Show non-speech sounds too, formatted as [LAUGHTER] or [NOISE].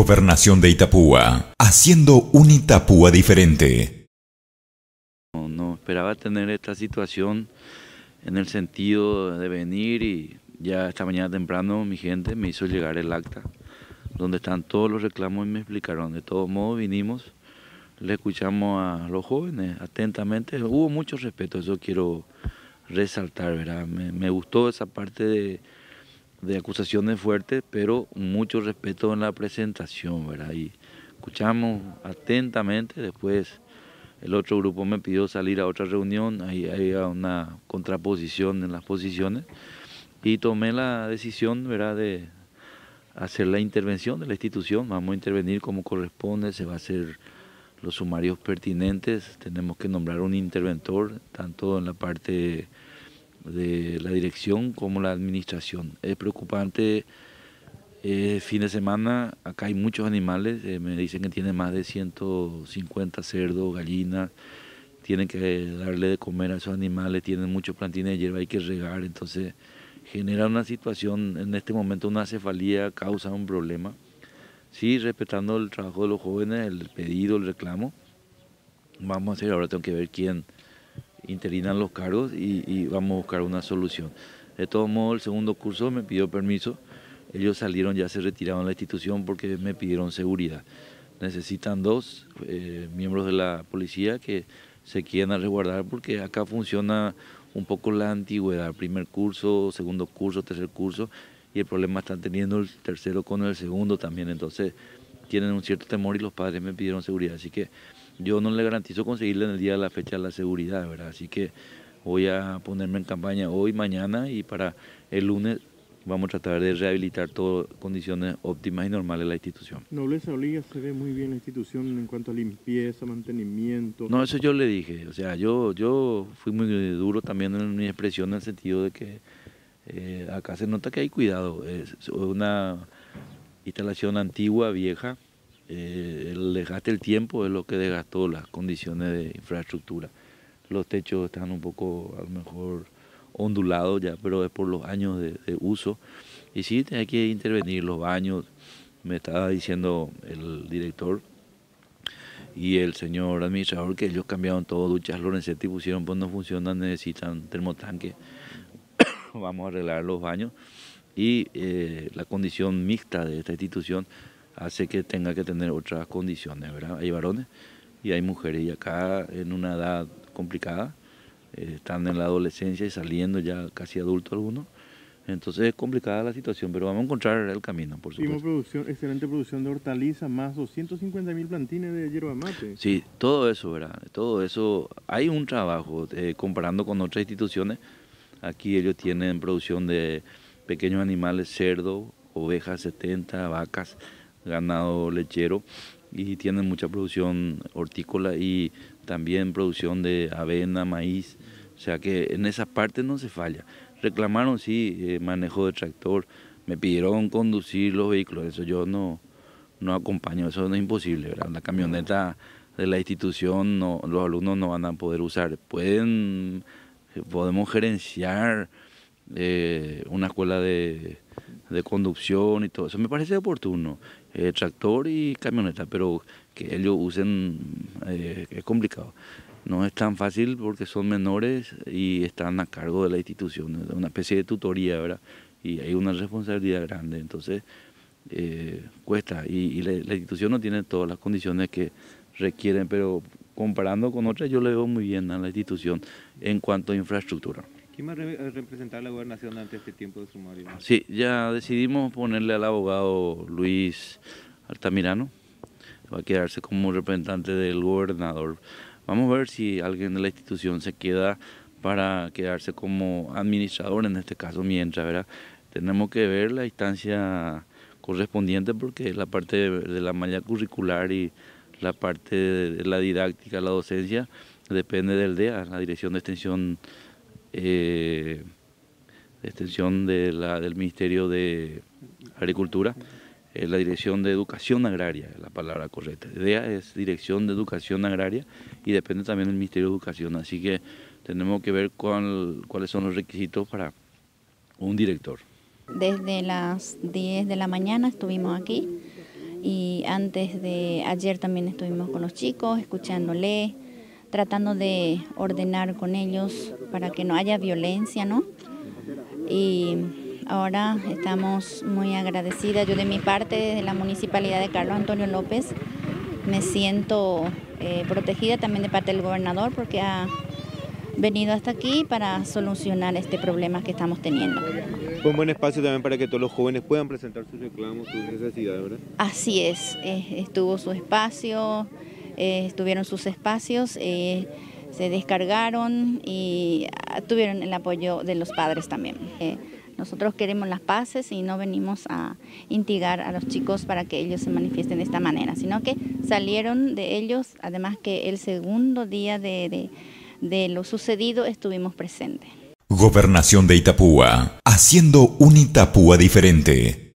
Gobernación de Itapúa, haciendo un Itapúa diferente. No, esperaba tener esta situación en el sentido de venir y ya esta mañana temprano mi gente me hizo llegar el acta donde están todos los reclamos y me explicaron. De todos modos vinimos, le escuchamos a los jóvenes atentamente. Hubo mucho respeto, eso quiero resaltar, ¿verdad? me gustó esa parte de de acusaciones fuertes, pero mucho respeto en la presentación, ¿verdad? Y escuchamos atentamente, después el otro grupo me pidió salir a otra reunión, ahí había una contraposición en las posiciones, y tomé la decisión, ¿verdad?, de hacer la intervención de la institución, vamos a intervenir como corresponde, se va a hacer los sumarios pertinentes, tenemos que nombrar un interventor, tanto en la parte de la dirección como la administración. Es preocupante, fin de semana acá hay muchos animales, eh, me dicen que tiene más de 150 cerdos, gallinas, tienen que darle de comer a esos animales, tienen muchos plantines de hierba, hay que regar, entonces genera una situación, en este momento una cefalía causa un problema. Sí, respetando el trabajo de los jóvenes, el pedido, el reclamo, vamos a hacer, ahora tengo que ver quién interinan los cargos y, vamos a buscar una solución. De todos modos, el segundo curso me pidió permiso, ellos salieron, ya se retiraron de la institución porque me pidieron seguridad. Necesitan dos eh, miembros de la policía que se quieran resguardar porque acá funciona un poco la antigüedad, primer curso, segundo curso, tercer curso, y el problema están teniendo el tercero con el segundo también, entonces tienen un cierto temor y los padres me pidieron seguridad, así que yo no le garantizo conseguirle en el día de la fecha la seguridad, ¿verdad? Así que voy a ponerme en campaña hoy, mañana y para el lunes vamos a tratar de rehabilitar todas condiciones óptimas y normales de la institución. Nobleza Obliga se ve muy bien la institución en cuanto a limpieza, mantenimiento. No, eso yo le dije, o sea, yo, yo fui muy duro también en mi expresión en el sentido de que eh, acá se nota que hay cuidado, es una instalación antigua, vieja, eh, el desgaste del tiempo es lo que desgastó las condiciones de infraestructura. Los techos están un poco, a lo mejor, ondulados ya, pero es por los años de, uso. Y sí, hay que intervenir los baños, me estaba diciendo el director y el señor administrador que ellos cambiaron todo, duchas Lorenzetti pusieron, pues no funcionan, necesitan termotanque. [COUGHS] Vamos a arreglar los baños y eh, la condición mixta de esta institución hace que tenga que tener otras condiciones, ¿verdad? Hay varones y hay mujeres, y acá en una edad complicada, eh, ...están en la adolescencia y saliendo ya casi adulto algunos, entonces es complicada la situación, pero vamos a encontrar el camino, por supuesto. producción, excelente producción de hortalizas, más 250 mil plantines de hierba mate. Sí, todo eso, ¿verdad? Todo eso, hay un trabajo, eh, comparando con otras instituciones, aquí ellos tienen producción de pequeños animales, cerdo, ovejas 70, vacas, ganado lechero y tienen mucha producción hortícola y también producción de avena, maíz, o sea que en esa partes no se falla. Reclamaron, sí, eh, manejo de tractor, me pidieron conducir los vehículos, eso yo no, no acompaño, eso no es imposible, ¿verdad? La camioneta de la institución no, los alumnos no van a poder usar, pueden, eh, podemos gerenciar eh, una escuela de, conducción y todo eso. Me parece oportuno, eh, tractor y camioneta, pero que ellos usen eh, es complicado. No es tan fácil porque son menores y están a cargo de la institución, una especie de tutoría, ¿verdad? Y hay una responsabilidad grande, entonces eh, cuesta. Y, la institución no tiene todas las condiciones que requieren, pero comparando con otras yo le veo muy bien a la institución en cuanto a infraestructura. ¿Quién va a representar la gobernación ante este tiempo de sumario? Sí, ya decidimos ponerle al abogado Luis Altamirano, va a quedarse como representante del gobernador. Vamos a ver si alguien de la institución se queda para quedarse como administrador en este caso mientras, ¿verdad? Tenemos que ver la instancia correspondiente porque la parte de la malla curricular y la parte de la didáctica, la docencia, depende del DEA, la Dirección de Extensión eh, extensión de la, del Ministerio de Agricultura, es eh, la Dirección de Educación Agraria, la palabra correcta. idea es Dirección de Educación Agraria y depende también del Ministerio de Educación, así que tenemos que ver cuáles son los requisitos para un director. Desde las 10 de la mañana estuvimos aquí y antes de ayer también estuvimos con los chicos escuchándoles tratando de ordenar con ellos para que no haya violencia, ¿no? Y ahora estamos muy agradecidas. Yo de mi parte, de la Municipalidad de Carlos Antonio López, me siento eh, protegida también de parte del gobernador porque ha venido hasta aquí para solucionar este problema que estamos teniendo. Fue un buen espacio también para que todos los jóvenes puedan presentar sus reclamos, sus necesidades, ¿verdad? Así es, eh, estuvo su espacio. Eh, estuvieron sus espacios, eh, se descargaron y ah, tuvieron el apoyo de los padres también. Eh, nosotros queremos las paces y no venimos a intigar a los chicos para que ellos se manifiesten de esta manera, sino que salieron de ellos, además que el segundo día de, de lo sucedido estuvimos presentes. Gobernación de Itapúa, haciendo un Itapúa diferente.